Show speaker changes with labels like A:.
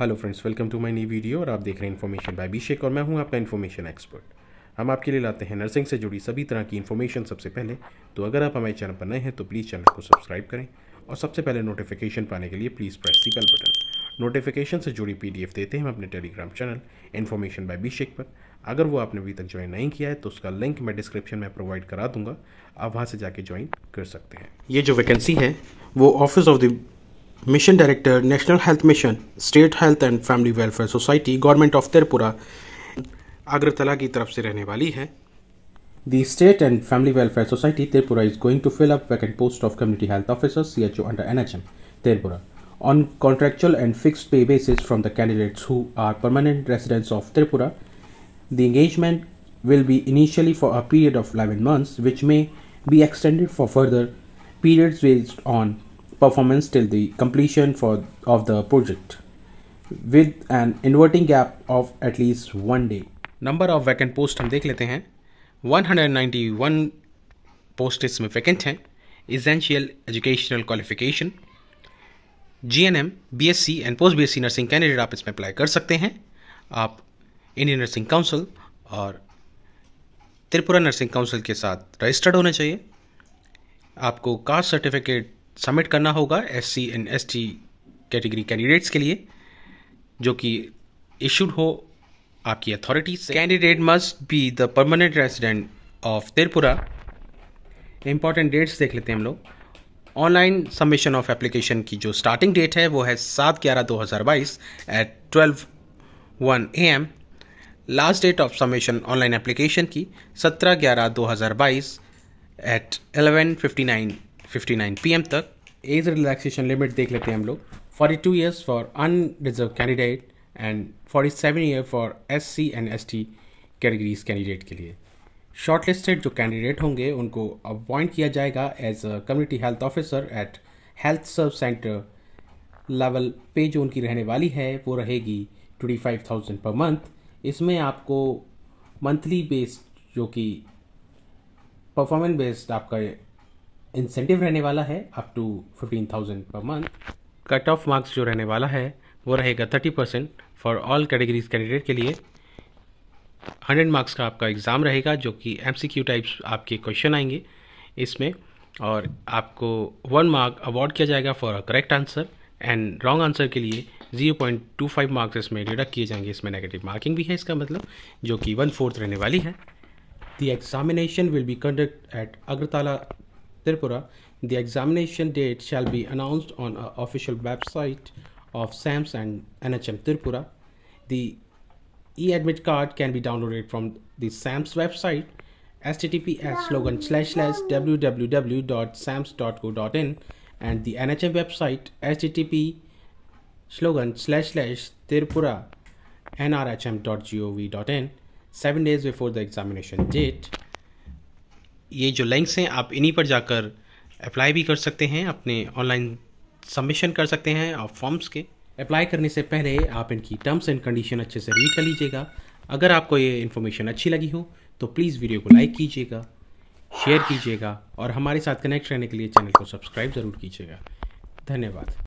A: Hello friends welcome to my नई video और आप देख रहे हैं इन्फॉर्मेशन बाय अभिषेक और मैं हूं आपका इन्फॉर्मेशन एक्सपर्ट हम आपके लिए लाते हैं नर्सिंग से जुड़ी सभी तरह की इन्फॉर्मेशन सबसे पहले तो अगर आप हमारे चैनल पर नए हैं तो प्लीज़ चैनल को सब्सक्राइब करें और सबसे पहले नोटिफिकेशन पाने के लिए please press the bell button notification से जुड़ी पी देते हैं हम अपने Telegram channel information by Abhishek पर अगर वो आपने अभी तक ज्वाइन नहीं किया है तो उसका लिंक मैं डिस्क्रिप्शन में प्रोवाइड करा दूंगा आप वहाँ से जाके ज्वाइन कर सकते हैं ये जो वैकेंसी है वो office of the Mission Director, National Health Mission, State Health and Family Welfare Society, Government of Tripura, Agratala की तरफ से रहने वाली है The State and Family Welfare Society, Tripura is going to fill up vacant post of Community Health Officer, CHO under NHM, Tripura, on contractual and fixed pay basis from the candidates who are permanent residents of Tripura. The engagement will be initially for a period of 11 months, which may be extended for further periods based on performance till the completion for, of the project with an inverting gap of at least one day. Number of vacant post हम देख लेते हैं 191 post इसमें vacant हैं essential educational qualification G N M B S C and post B S C nursing candidate आप इसमें apply कर सकते हैं आप इंडियन नर्सिंग काउंसिल और त्रिपुरा नर्सिंग काउंसिल के साथ रजिस्टर्ड होना चाहिए आपको कास्ट सर्टिफिकेट सबमिट करना होगा S C and S T category candidates के लिए जो कि इशूड हो आपकी अथॉरिटी से candidate must be the permanent resident of Tripura important dates देख लेते हैं हम लोग ऑनलाइन सबमिशन ऑफ एप्लीकेशन की जो स्टार्टिंग डेट है वो है सात ग्यारह दो हज़ार बाईस eight twelve one A M last date of submission online application की सत्रह ग्यारह दो हज़ार बाईस eight eleven fifty nine 59 PM तक एज रिलैक्सेशन लिमिट देख लेते हैं हम लोग 42 years for unreserved candidate and 47 year for SC and ST categories candidate के लिए शॉर्टलिस्टेड जो कैंडिडेट होंगे उनको अपॉइंट किया जाएगा as a community health officer at health sub centre level पे जो उनकी रहने वाली है वो रहेगी twenty five thousand per month इसमें आपको मंथली बेस्ड जो कि परफॉर्मेंस बेस्ड आपका इंसेंटिव रहने वाला है up to fifteen thousand per month cut off marks जो रहने वाला है वो रहेगा thirty percent for all categories candidate के लिए हंड्रेड मार्क्स का आपका एग्ज़ाम रहेगा जो कि एम सी क्यू टाइप्स आपके क्वेश्चन आएंगे इसमें और आपको वन मार्क अवार्ड किया जाएगा for a correct answer and wrong answer के लिए zero point two five marks इसमें डिडक्ट किए जाएंगे इसमें नेगेटिव मार्किंग भी है इसका मतलब जो कि वन फोर्थ रहने वाली है the examination will be conduct at Agartala Tripura, the examination date shall be announced on official website of SAMS and NHM Tripura. The e-admit card can be downloaded from the SAMS website https slogan slash slash and the NHM website http slogan slash slash tripura nrhm.gov.in 7 days before the examination date ये जो links हैं आप इन्हीं पर जाकर apply भी कर सकते हैं अपने ऑनलाइन सबमिशन कर सकते हैं और फॉर्म्स के अप्लाई करने से पहले आप इनकी टर्म्स एंड कंडीशन अच्छे से रीड कर लीजिएगा अगर आपको ये इन्फॉर्मेशन अच्छी लगी हो तो प्लीज़ वीडियो को लाइक कीजिएगा शेयर कीजिएगा और हमारे साथ कनेक्ट रहने के लिए चैनल को सब्सक्राइब ज़रूर कीजिएगा धन्यवाद